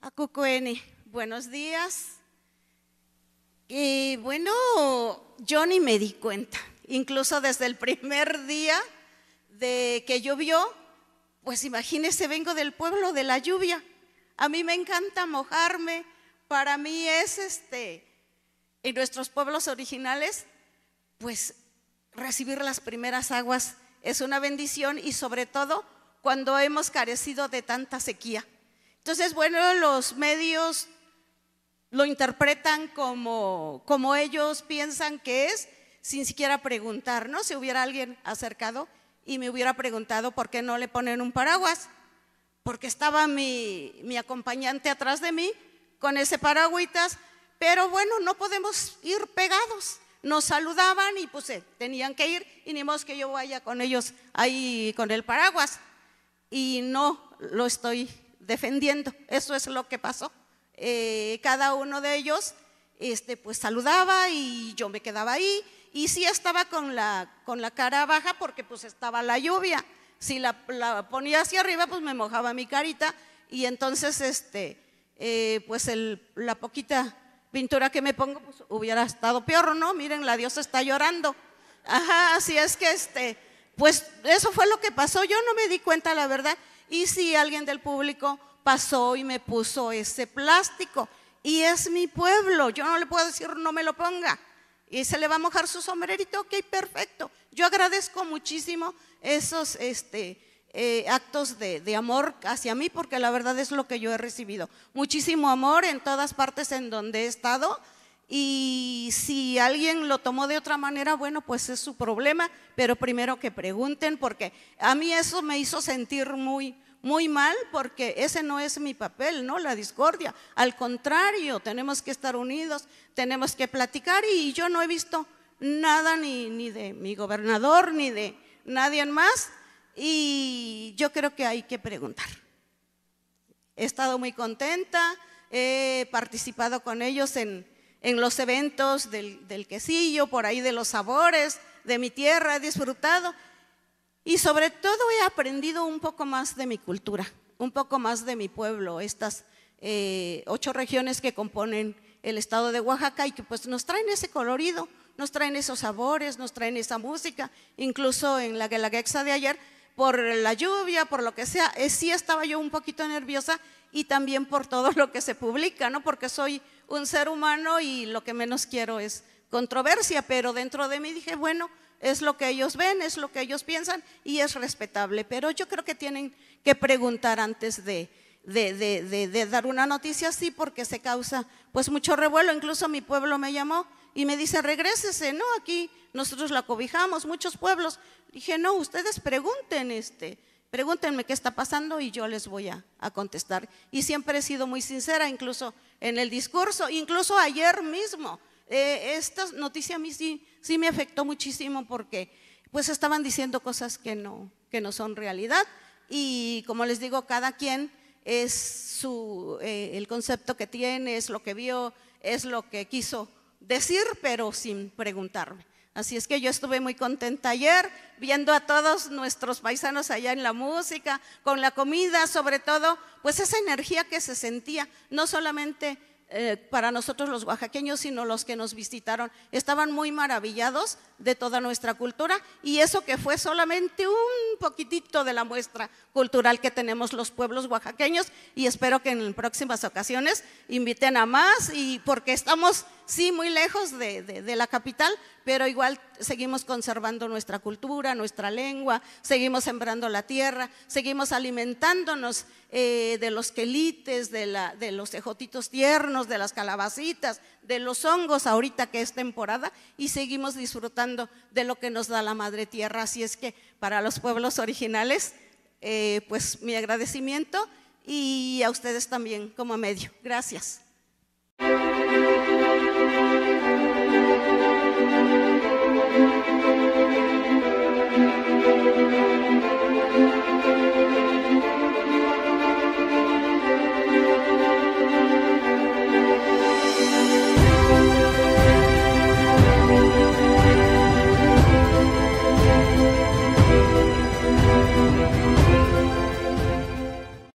A buenos días. Y bueno, yo ni me di cuenta, incluso desde el primer día de que llovió, pues imagínese, vengo del pueblo de la lluvia. A mí me encanta mojarme, para mí es este, en nuestros pueblos originales, pues recibir las primeras aguas es una bendición y sobre todo cuando hemos carecido de tanta sequía. Entonces, bueno, los medios lo interpretan como, como ellos piensan que es, sin siquiera preguntar, ¿no? Si hubiera alguien acercado y me hubiera preguntado por qué no le ponen un paraguas, porque estaba mi, acompañante atrás de mí con ese paraguitas, pero bueno, no podemos ir pegados. Nos saludaban y pues tenían que ir y ni que yo vaya con ellos ahí con el paraguas. Y no lo estoy defendiendo. Eso es lo que pasó. Eh, cada uno de ellos este, pues saludaba y yo me quedaba ahí y sí estaba con la, con la cara baja porque pues estaba la lluvia. Si la, ponía hacia arriba pues me mojaba mi carita y entonces este, eh, pues la poquita pintura que me pongo pues hubiera estado peor, ¿no? Miren, la diosa está llorando. Ajá, así es que este, pues eso fue lo que pasó. Yo no me di cuenta, la verdad y si alguien del público pasó y me puso ese plástico y es mi pueblo, yo no le puedo decir no me lo ponga. Y se le va a mojar su sombrerito, ok, perfecto. Yo agradezco muchísimo esos este, eh, actos de, de amor hacia mí, porque la verdad es lo que yo he recibido. Muchísimo amor en todas partes en donde he estado y si alguien lo tomó de otra manera, bueno, pues es su problema, pero primero que pregunten, porque a mí eso me hizo sentir muy, muy mal, porque ese no es mi papel, ¿no? La discordia. Al contrario, tenemos que estar unidos, tenemos que platicar y yo no he visto nada ni, ni de mi gobernador, ni de nadie más, y yo creo que hay que preguntar. He estado muy contenta, he participado con ellos en en los eventos del, quesillo, por ahí de los sabores de mi tierra, he disfrutado y sobre todo he aprendido un poco más de mi cultura, un poco más de mi pueblo, estas eh, ocho regiones que componen el estado de Oaxaca y que pues nos traen ese colorido, nos traen esos sabores, nos traen esa música, incluso en la Guelaguetza de ayer, por la lluvia, por lo que sea, eh, sí estaba yo un poquito nerviosa y también por todo lo que se publica, ¿no? Porque soy un ser humano y lo que menos quiero es controversia, pero dentro de mí dije, bueno, es lo que ellos ven, es lo que ellos piensan y es respetable, pero yo creo que tienen que preguntar antes de, de, dar una noticia así porque se causa pues mucho revuelo, incluso mi pueblo me llamó y me dice, regrésese, no, aquí nosotros la cobijamos, muchos pueblos. Dije, no, ustedes pregunten, este, Pregúntenme qué está pasando y yo les voy a, contestar. Y siempre he sido muy sincera, incluso en el discurso, incluso ayer mismo. Eh, esta noticia a mí sí, sí me afectó muchísimo porque pues estaban diciendo cosas que no, son realidad. Y como les digo, cada quien es su, eh, el concepto que tiene, es lo que vio, es lo que quiso decir, pero sin preguntarme. Así es que yo estuve muy contenta ayer viendo a todos nuestros paisanos allá en la música, con la comida, sobre todo, pues esa energía que se sentía, no solamente eh, para nosotros los oaxaqueños, sino los que nos visitaron, estaban muy maravillados de toda nuestra cultura y eso que fue solamente un poquitito de la muestra cultural que tenemos los pueblos oaxaqueños y espero que en próximas ocasiones inviten a más y porque estamos sí, muy lejos de, la capital, pero igual seguimos conservando nuestra cultura, nuestra lengua, seguimos sembrando la tierra, seguimos alimentándonos eh, de los quelites, de, los ejotitos tiernos, de las calabacitas, de los hongos ahorita que es temporada y seguimos disfrutando de lo que nos da la madre tierra. Así es que para los pueblos originales, eh, pues mi agradecimiento y a ustedes también como medio. Gracias. Música